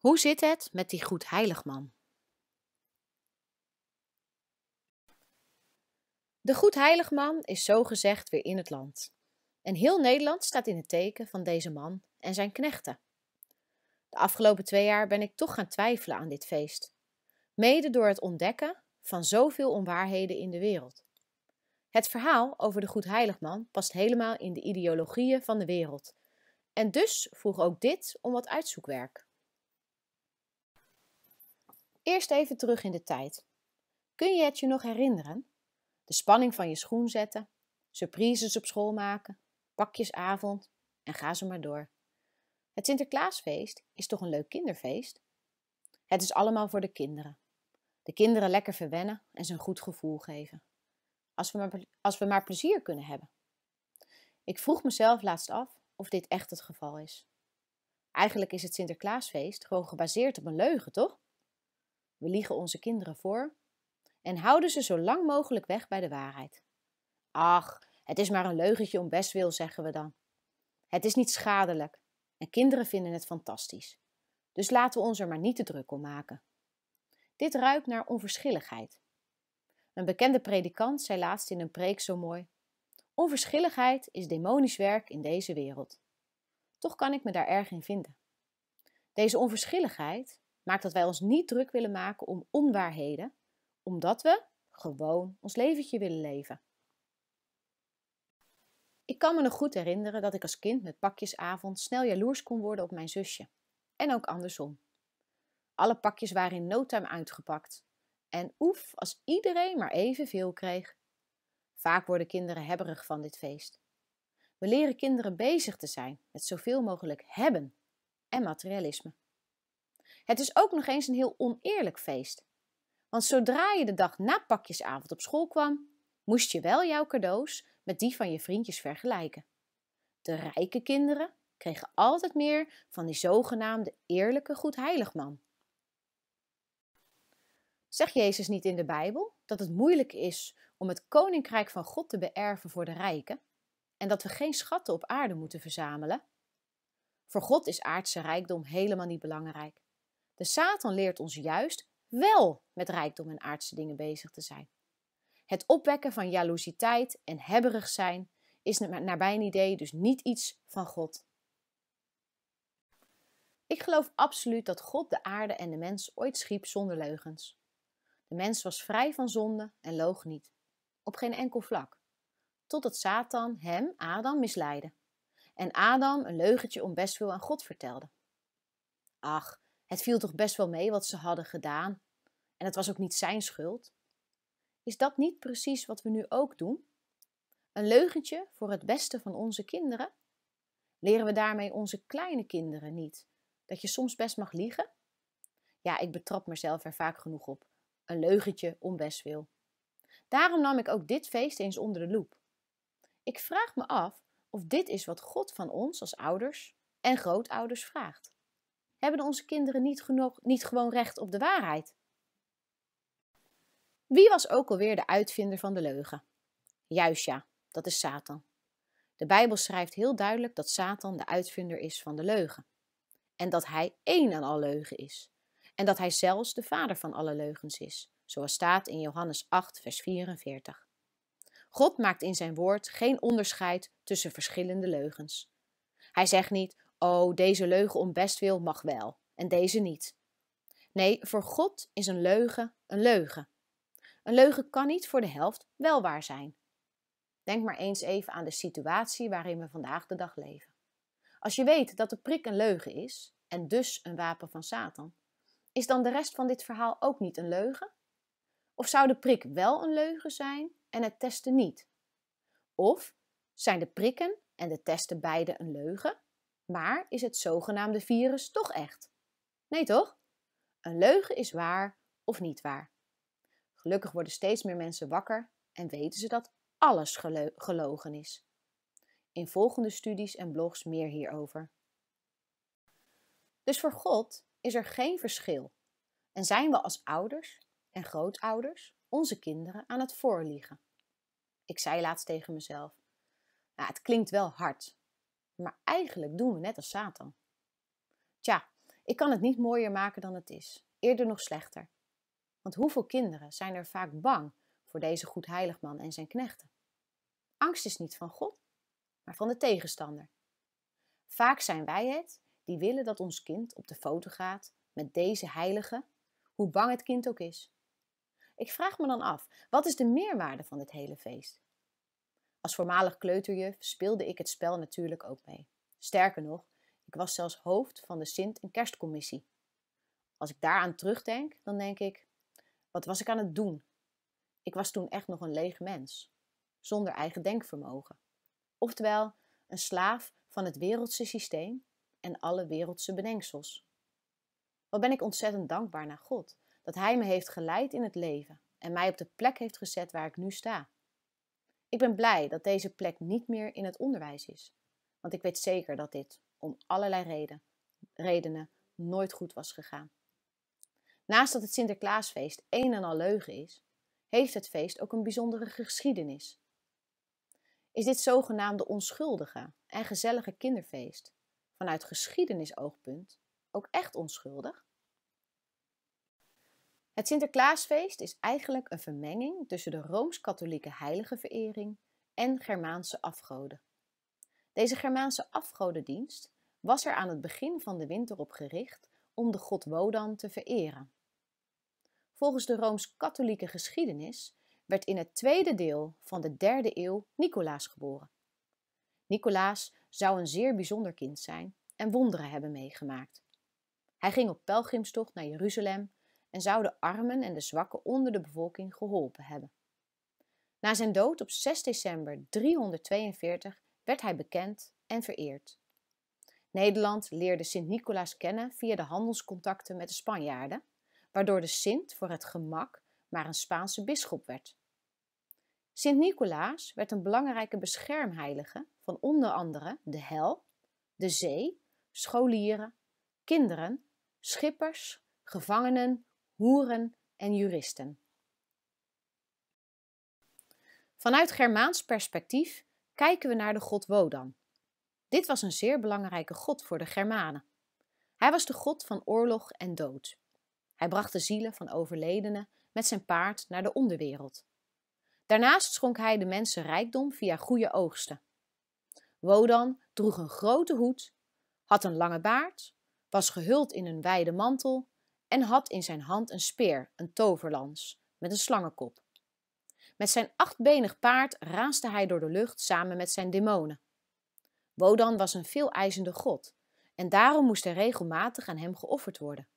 Hoe zit het met die goed heiligman? De goed heiligman is zo gezegd weer in het land. En heel Nederland staat in het teken van deze man en zijn knechten. De afgelopen twee jaar ben ik toch gaan twijfelen aan dit feest. Mede door het ontdekken van zoveel onwaarheden in de wereld. Het verhaal over de heiligman past helemaal in de ideologieën van de wereld. En dus vroeg ook dit om wat uitzoekwerk. Eerst even terug in de tijd. Kun je het je nog herinneren? De spanning van je schoen zetten, surprises op school maken, pakjesavond en ga zo maar door. Het Sinterklaasfeest is toch een leuk kinderfeest? Het is allemaal voor de kinderen. De kinderen lekker verwennen en ze een goed gevoel geven. Als we, maar, als we maar plezier kunnen hebben. Ik vroeg mezelf laatst af of dit echt het geval is. Eigenlijk is het Sinterklaasfeest gewoon gebaseerd op een leugen, toch? We liegen onze kinderen voor en houden ze zo lang mogelijk weg bij de waarheid. Ach, het is maar een leugentje om best wil, zeggen we dan. Het is niet schadelijk en kinderen vinden het fantastisch. Dus laten we ons er maar niet te druk om maken. Dit ruikt naar onverschilligheid. Een bekende predikant zei laatst in een preek zo mooi: Onverschilligheid is demonisch werk in deze wereld. Toch kan ik me daar erg in vinden. Deze onverschilligheid maakt dat wij ons niet druk willen maken om onwaarheden, omdat we gewoon ons leventje willen leven. Ik kan me nog goed herinneren dat ik als kind met pakjesavond snel jaloers kon worden op mijn zusje. En ook andersom. Alle pakjes waren in no time uitgepakt. En oef, als iedereen maar evenveel kreeg. Vaak worden kinderen hebberig van dit feest. We leren kinderen bezig te zijn met zoveel mogelijk hebben en materialisme. Het is ook nog eens een heel oneerlijk feest. Want zodra je de dag na pakjesavond op school kwam, moest je wel jouw cadeaus met die van je vriendjes vergelijken. De rijke kinderen kregen altijd meer van die zogenaamde eerlijke goedheiligman. Zegt Jezus niet in de Bijbel dat het moeilijk is om het koninkrijk van God te beërven voor de rijken en dat we geen schatten op aarde moeten verzamelen? Voor God is aardse rijkdom helemaal niet belangrijk. De Satan leert ons juist wel met rijkdom en aardse dingen bezig te zijn. Het opwekken van jaloezieteit en hebberig zijn is naar mijn idee dus niet iets van God. Ik geloof absoluut dat God de aarde en de mens ooit schiep zonder leugens. De mens was vrij van zonde en loog niet, op geen enkel vlak, totdat Satan hem, Adam, misleidde en Adam een leugentje om bestwil aan God vertelde. Ach, het viel toch best wel mee wat ze hadden gedaan en het was ook niet zijn schuld. Is dat niet precies wat we nu ook doen? Een leugentje voor het beste van onze kinderen? Leren we daarmee onze kleine kinderen niet dat je soms best mag liegen? Ja, ik betrap mezelf er vaak genoeg op. Een leugentje om best wil. Daarom nam ik ook dit feest eens onder de loep. Ik vraag me af of dit is wat God van ons als ouders en grootouders vraagt hebben onze kinderen niet, genoeg, niet gewoon recht op de waarheid? Wie was ook alweer de uitvinder van de leugen? Juist ja, dat is Satan. De Bijbel schrijft heel duidelijk dat Satan de uitvinder is van de leugen. En dat hij één en al leugen is. En dat hij zelfs de vader van alle leugens is, zoals staat in Johannes 8, vers 44. God maakt in zijn woord geen onderscheid tussen verschillende leugens. Hij zegt niet: oh, deze leugen om bestwil mag wel en deze niet. Nee, voor God is een leugen een leugen. Een leugen kan niet voor de helft wel waar zijn. Denk maar eens even aan de situatie waarin we vandaag de dag leven. Als je weet dat de prik een leugen is en dus een wapen van Satan, is dan de rest van dit verhaal ook niet een leugen? Of zou de prik wel een leugen zijn en het testen niet? Of zijn de prikken en de testen beide een leugen? Maar is het zogenaamde virus toch echt? Nee toch? Een leugen is waar of niet waar. Gelukkig worden steeds meer mensen wakker en weten ze dat alles gelogen is. In volgende studies en blogs meer hierover. Dus voor God is er geen verschil en zijn we als ouders en grootouders onze kinderen aan het voorliegen. Ik zei laatst tegen mezelf: nou, Het klinkt wel hard, maar eigenlijk doen we net als Satan. Tja, ik kan het niet mooier maken dan het is. Eerder nog slechter. Want hoeveel kinderen zijn er vaak bang voor deze goedheiligman en zijn knechten? Angst is niet van God, maar van de tegenstander. Vaak zijn wij het die willen dat ons kind op de foto gaat met deze heilige, hoe bang het kind ook is. Ik vraag me dan af, wat is de meerwaarde van dit hele feest? Als voormalig kleuterjuf speelde ik het spel natuurlijk ook mee. Sterker nog, ik was zelfs hoofd van de Sint- en Kerstcommissie. Als ik daaraan terugdenk, dan denk ik: wat was ik aan het doen? Ik was toen echt nog een leeg mens, zonder eigen denkvermogen. Oftewel, een slaaf van het wereldse systeem en alle wereldse bedenksels. Wat ben ik ontzettend dankbaar naar God dat Hij me heeft geleid in het leven en mij op de plek heeft gezet waar ik nu sta. Ik ben blij dat deze plek niet meer in het onderwijs is. Want ik weet zeker dat dit, om allerlei redenen, nooit goed was gegaan. Naast dat het Sinterklaasfeest een en al leugen is, heeft het feest ook een bijzondere geschiedenis. Is dit zogenaamde onschuldige en gezellige kinderfeest vanuit geschiedenisoogpunt ook echt onschuldig? Het Sinterklaasfeest is eigenlijk een vermenging tussen de rooms-katholieke heilige verering en Germaanse afgoden. Deze Germaanse afgodendienst was er aan het begin van de winter op gericht om de god Wodan te vereren. Volgens de rooms-katholieke geschiedenis werd in het tweede deel van de derde eeuw Nicolaas geboren. Nicolaas zou een zeer bijzonder kind zijn en wonderen hebben meegemaakt. Hij ging op pelgrimstocht naar Jeruzalem en zou de armen en de zwakken onder de bevolking geholpen hebben. Na zijn dood op 6 december 342 werd hij bekend en vereerd. Nederland leerde Sint-Nicolaas kennen via de handelscontacten met de Spanjaarden, waardoor de Sint voor het gemak maar een Spaanse bisschop werd. Sint-Nicolaas werd een belangrijke beschermheilige van onder andere de hel, de zee, scholieren, kinderen, schippers, gevangenen, hoeren en juristen. Vanuit Germaans perspectief kijken we naar de god Wodan. Dit was een zeer belangrijke god voor de Germanen. Hij was de god van oorlog en dood. Hij bracht de zielen van overledenen met zijn paard naar de onderwereld. Daarnaast schonk hij de mensen rijkdom via goede oogsten. Wodan droeg een grote hoed, had een lange baard, was gehuld in een wijde mantel en had in zijn hand een speer, een toverlans, met een slangenkop. Met zijn achtbenig paard raasde hij door de lucht samen met zijn demonen. Wodan was een veeleisende god en daarom moest er regelmatig aan hem geofferd worden.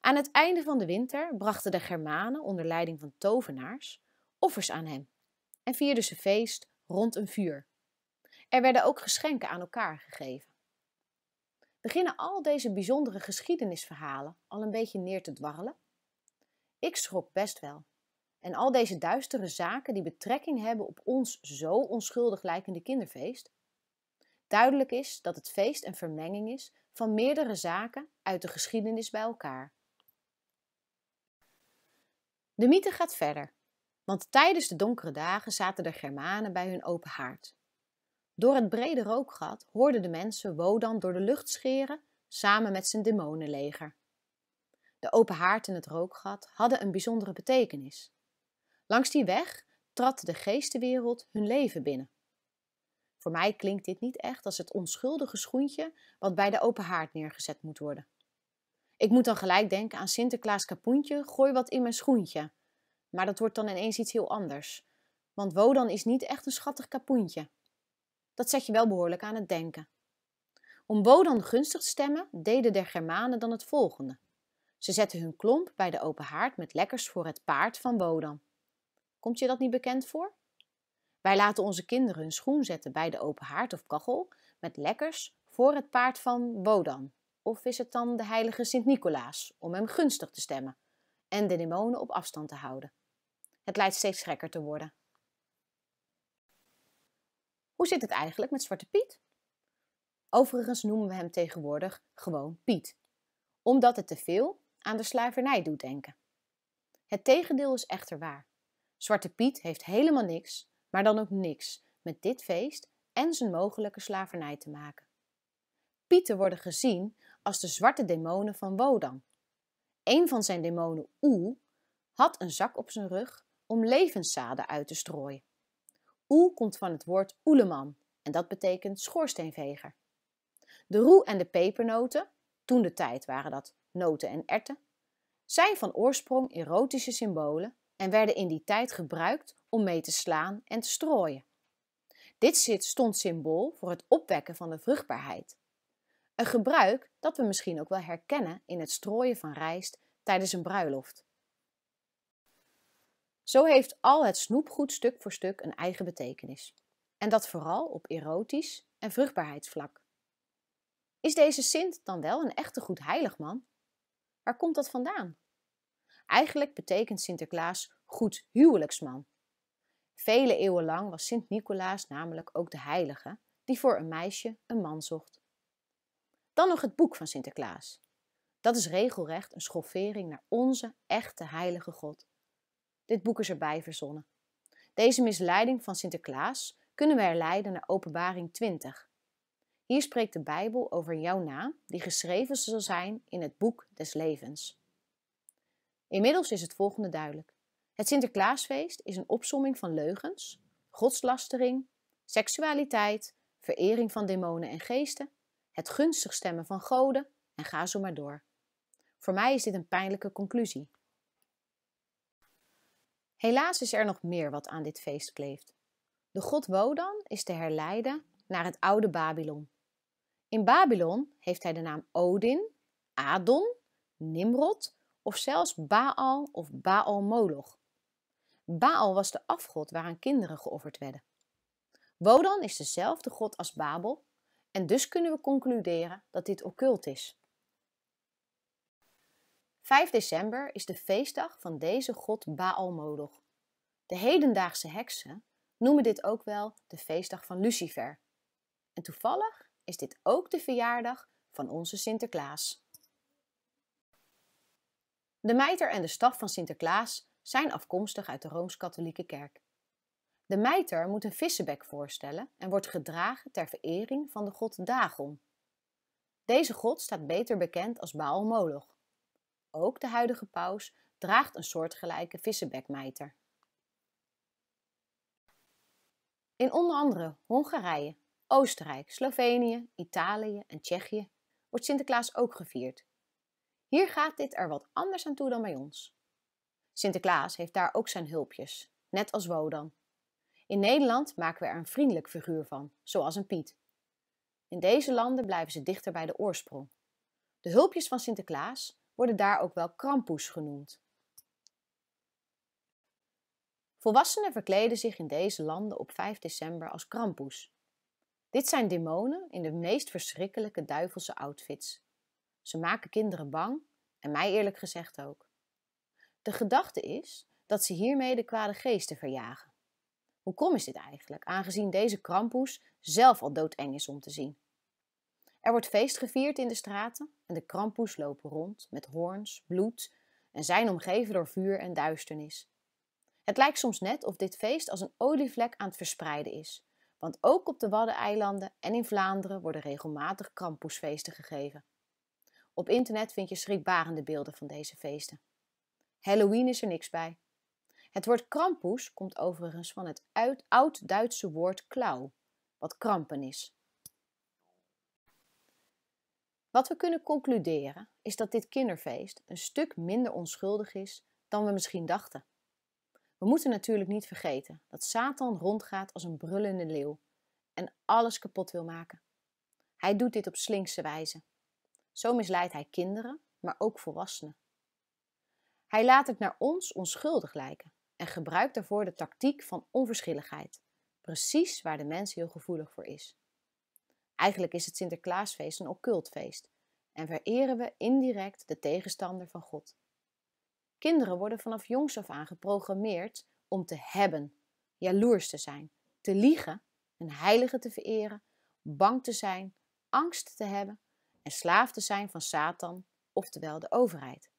Aan het einde van de winter brachten de Germanen onder leiding van tovenaars offers aan hem en vierden ze feest rond een vuur. Er werden ook geschenken aan elkaar gegeven beginnen al deze bijzondere geschiedenisverhalen al een beetje neer te dwarrelen? Ik schrok best wel. En al deze duistere zaken die betrekking hebben op ons zo onschuldig lijkende kinderfeest? Duidelijk is dat het feest een vermenging is van meerdere zaken uit de geschiedenis bij elkaar. De mythe gaat verder, want tijdens de donkere dagen zaten de Germanen bij hun open haard. Door het brede rookgat hoorden de mensen Wodan door de lucht scheren samen met zijn demonenleger. De open haard en het rookgat hadden een bijzondere betekenis. Langs die weg trad de geestenwereld hun leven binnen. Voor mij klinkt dit niet echt als het onschuldige schoentje wat bij de open haard neergezet moet worden. Ik moet dan gelijk denken aan Sinterklaas Kapoentje, gooi wat in mijn schoentje. Maar dat wordt dan ineens iets heel anders, want Wodan is niet echt een schattig kapoentje dat zet je wel behoorlijk aan het denken. Om Bodan gunstig te stemmen, deden de Germanen dan het volgende. Ze zetten hun klomp bij de open haard met lekkers voor het paard van Bodan. Komt je dat niet bekend voor? Wij laten onze kinderen hun schoen zetten bij de open haard of kachel met lekkers voor het paard van Bodan, Of is het dan de heilige Sint-Nicolaas om hem gunstig te stemmen en de demonen op afstand te houden? Het lijkt steeds gekker te worden. Hoe zit het eigenlijk met Zwarte Piet? Overigens noemen we hem tegenwoordig gewoon Piet, omdat het te veel aan de slavernij doet denken. Het tegendeel is echter waar. Zwarte Piet heeft helemaal niks, maar dan ook niks, met dit feest en zijn mogelijke slavernij te maken. Pieten worden gezien als de zwarte demonen van Wodan. Een van zijn demonen, Oe, had een zak op zijn rug om levenszaden uit te strooien. Oe komt van het woord oeleman en dat betekent schoorsteenveger. De roe en de pepernoten, toen de tijd waren dat noten en erten, zijn van oorsprong erotische symbolen en werden in die tijd gebruikt om mee te slaan en te strooien. Dit zit stond symbool voor het opwekken van de vruchtbaarheid. Een gebruik dat we misschien ook wel herkennen in het strooien van rijst tijdens een bruiloft. Zo heeft al het snoepgoed stuk voor stuk een eigen betekenis. En dat vooral op erotisch en vruchtbaarheidsvlak. Is deze Sint dan wel een echte goed heilig man? Waar komt dat vandaan? Eigenlijk betekent Sinterklaas goed huwelijksman. Vele eeuwen lang was Sint Nicolaas namelijk ook de heilige die voor een meisje een man zocht. Dan nog het boek van Sinterklaas. Dat is regelrecht een schoffering naar onze echte heilige God. Dit boek is erbij verzonnen. Deze misleiding van Sinterklaas kunnen we herleiden naar Openbaring 20. Hier spreekt de Bijbel over jouw naam, die geschreven zal zijn in het boek des levens. Inmiddels is het volgende duidelijk. Het Sinterklaasfeest is een opsomming van leugens, godslastering, seksualiteit, verering van demonen en geesten, het gunstig stemmen van goden en ga zo maar door. Voor mij is dit een pijnlijke conclusie. Helaas is er nog meer wat aan dit feest kleeft. De god Wodan is te herleiden naar het oude Babylon. In Babylon heeft hij de naam Odin, Adon, Nimrod of zelfs Baal of Baal Moloch. Baal was de afgod waaraan kinderen geofferd werden. Wodan is dezelfde god als Babel en dus kunnen we concluderen dat dit occult is. 5 december is de feestdag van deze god baal De hedendaagse heksen noemen dit ook wel de feestdag van Lucifer. En toevallig is dit ook de verjaardag van onze Sinterklaas. De mijter en de staf van Sinterklaas zijn afkomstig uit de Rooms-Katholieke Kerk. De mijter moet een vissenbek voorstellen en wordt gedragen ter verering van de god Dagon. Deze god staat beter bekend als Baal-Moloch. Ook de huidige paus draagt een soortgelijke vissenbekmijter. In onder andere Hongarije, Oostenrijk, Slovenië, Italië en Tsjechië wordt Sinterklaas ook gevierd. Hier gaat dit er wat anders aan toe dan bij ons. Sinterklaas heeft daar ook zijn hulpjes, net als Wodan. In Nederland maken we er een vriendelijk figuur van, zoals een Piet. In deze landen blijven ze dichter bij de oorsprong. De hulpjes van Sinterklaas worden daar ook wel krampoes genoemd. Volwassenen verkleden zich in deze landen op 5 december als krampoes. Dit zijn demonen in de meest verschrikkelijke duivelse outfits. Ze maken kinderen bang en mij eerlijk gezegd ook. De gedachte is dat ze hiermee de kwade geesten verjagen. Hoe kom is dit eigenlijk, aangezien deze krampoes zelf al doodeng is om te zien? Er wordt feest gevierd in de straten en de krampoes lopen rond met hoorns, bloed en zijn omgeven door vuur en duisternis. Het lijkt soms net of dit feest als een olievlek aan het verspreiden is, want ook op de Waddeneilanden en in Vlaanderen worden regelmatig krampoesfeesten gegeven. Op internet vind je schrikbarende beelden van deze feesten. Halloween is er niks bij. Het woord krampoes komt overigens van het oud-Duitse woord klauw, wat krampen is. Wat we kunnen concluderen is dat dit kinderfeest een stuk minder onschuldig is dan we misschien dachten. We moeten natuurlijk niet vergeten dat Satan rondgaat als een brullende leeuw en alles kapot wil maken. Hij doet dit op slinkse wijze. Zo misleidt hij kinderen, maar ook volwassenen. Hij laat het naar ons onschuldig lijken en gebruikt daarvoor de tactiek van onverschilligheid, precies waar de mens heel gevoelig voor is. Eigenlijk is het Sinterklaasfeest een occult feest en vereren we indirect de tegenstander van God. Kinderen worden vanaf jongs af aan geprogrammeerd om te hebben, jaloers te zijn, te liegen, een heilige te vereren, bang te zijn, angst te hebben en slaaf te zijn van Satan, oftewel de overheid.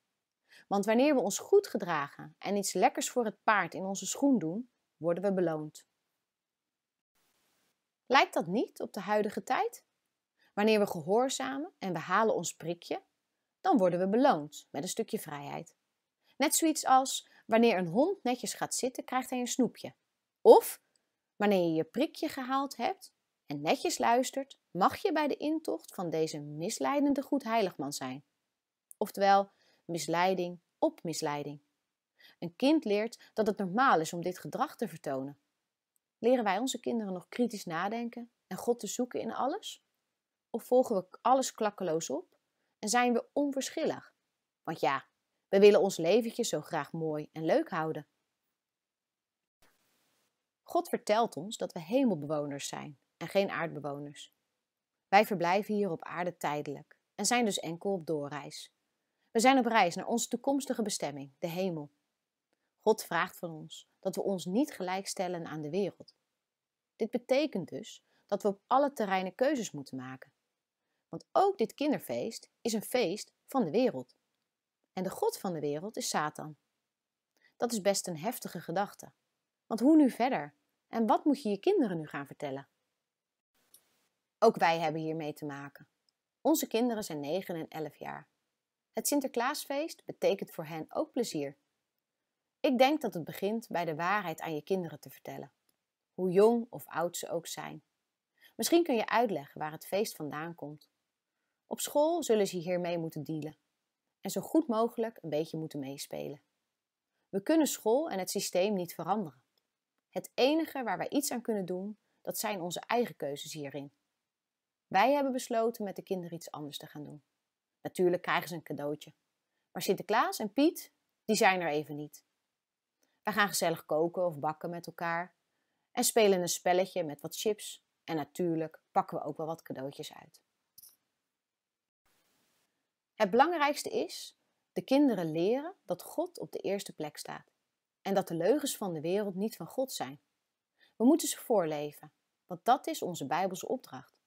Want wanneer we ons goed gedragen en iets lekkers voor het paard in onze schoen doen, worden we beloond. Lijkt dat niet op de huidige tijd? Wanneer we gehoorzamen en we halen ons prikje, dan worden we beloond met een stukje vrijheid. Net zoiets als wanneer een hond netjes gaat zitten, krijgt hij een snoepje. Of wanneer je je prikje gehaald hebt en netjes luistert, mag je bij de intocht van deze misleidende goedheiligman zijn. Oftewel, misleiding op misleiding. Een kind leert dat het normaal is om dit gedrag te vertonen. Leren wij onze kinderen nog kritisch nadenken en God te zoeken in alles? Of volgen we alles klakkeloos op en zijn we onverschillig? Want ja, we willen ons leventje zo graag mooi en leuk houden. God vertelt ons dat we hemelbewoners zijn en geen aardbewoners. Wij verblijven hier op aarde tijdelijk en zijn dus enkel op doorreis. We zijn op reis naar onze toekomstige bestemming, de hemel. God vraagt van ons dat we ons niet gelijkstellen aan de wereld. Dit betekent dus dat we op alle terreinen keuzes moeten maken. Want ook dit kinderfeest is een feest van de wereld. En de God van de wereld is Satan. Dat is best een heftige gedachte. Want hoe nu verder? En wat moet je je kinderen nu gaan vertellen? Ook wij hebben hiermee te maken. Onze kinderen zijn 9 en 11 jaar. Het Sinterklaasfeest betekent voor hen ook plezier. Ik denk dat het begint bij de waarheid aan je kinderen te vertellen, hoe jong of oud ze ook zijn. Misschien kun je uitleggen waar het feest vandaan komt. Op school zullen ze hiermee moeten dealen en zo goed mogelijk een beetje moeten meespelen. We kunnen school en het systeem niet veranderen. Het enige waar wij iets aan kunnen doen, dat zijn onze eigen keuzes hierin. Wij hebben besloten met de kinderen iets anders te gaan doen. Natuurlijk krijgen ze een cadeautje. Maar Sinterklaas en Piet, die zijn er even niet. We gaan gezellig koken of bakken met elkaar. En spelen een spelletje met wat chips. En natuurlijk pakken we ook wel wat cadeautjes uit. Het belangrijkste is de kinderen leren dat God op de eerste plek staat. En dat de leugens van de wereld niet van God zijn. We moeten ze voorleven, want dat is onze Bijbelse opdracht.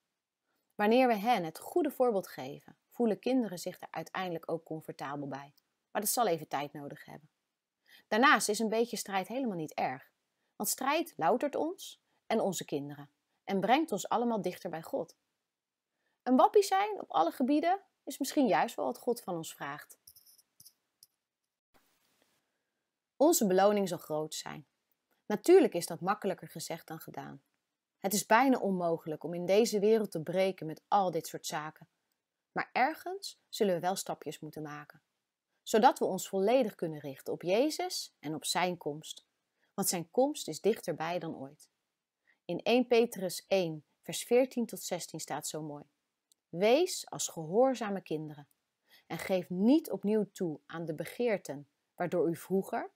Wanneer we hen het goede voorbeeld geven, voelen kinderen zich er uiteindelijk ook comfortabel bij. Maar dat zal even tijd nodig hebben. Daarnaast is een beetje strijd helemaal niet erg. Want strijd loutert ons en onze kinderen en brengt ons allemaal dichter bij God. Een wappie zijn op alle gebieden is misschien juist wel wat God van ons vraagt. Onze beloning zal groot zijn. Natuurlijk is dat makkelijker gezegd dan gedaan. Het is bijna onmogelijk om in deze wereld te breken met al dit soort zaken. Maar ergens zullen we wel stapjes moeten maken zodat we ons volledig kunnen richten op Jezus en op Zijn komst. Want Zijn komst is dichterbij dan ooit. In 1 Petrus 1, vers 14 tot 16 staat zo mooi. Wees als gehoorzame kinderen en geef niet opnieuw toe aan de begeerten waardoor u vroeger,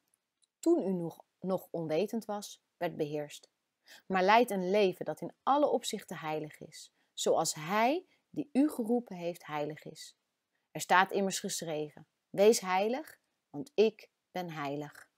toen u nog, nog onwetend was, werd beheerst. Maar leid een leven dat in alle opzichten heilig is, zoals Hij die u geroepen heeft heilig is. Er staat immers geschreven: Wees heilig, want ik ben heilig.